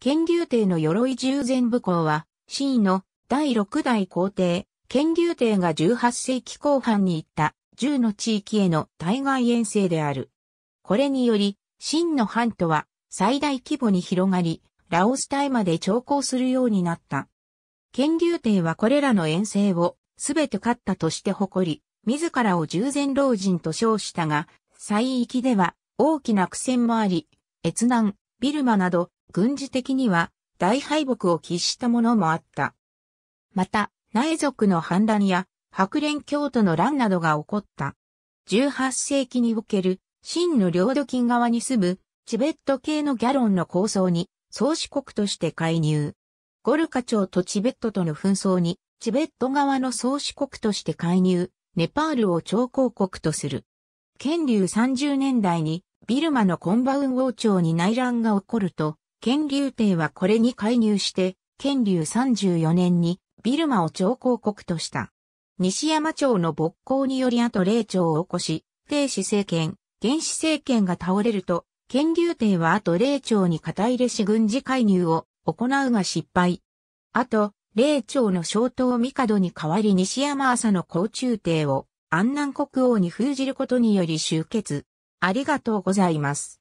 剣竜帝の鎧十前武功は、真位の第六代皇帝、剣竜帝が18世紀後半に行った10の地域への対外遠征である。これにより、真の藩とは最大規模に広がり、ラオスタイまで長考するようになった。剣竜帝はこれらの遠征をすべて勝ったとして誇り、自らを従前老人と称したが、西域では大きな苦戦もあり、越南、ビルマなど軍事的には大敗北を喫したものもあった。また、内族の反乱や白蓮教徒の乱などが起こった。18世紀における真の領土金側に住むチベット系のギャロンの構想に創始国として介入。ゴルカ朝とチベットとの紛争にチベット側の創始国として介入、ネパールを超貢国とする。建立30年代にビルマのコンバウン王朝に内乱が起こると、建立帝はこれに介入して、建立34年にビルマを朝公国とした。西山町の勃興により後霊朝を起こし、帝氏政権、原始政権が倒れると、建立帝は後霊朝に肩入れし軍事介入を行うが失敗。あと、霊朝の小刀帝に代わり西山朝の甲中帝を安南国王に封じることにより終結。ありがとうございます。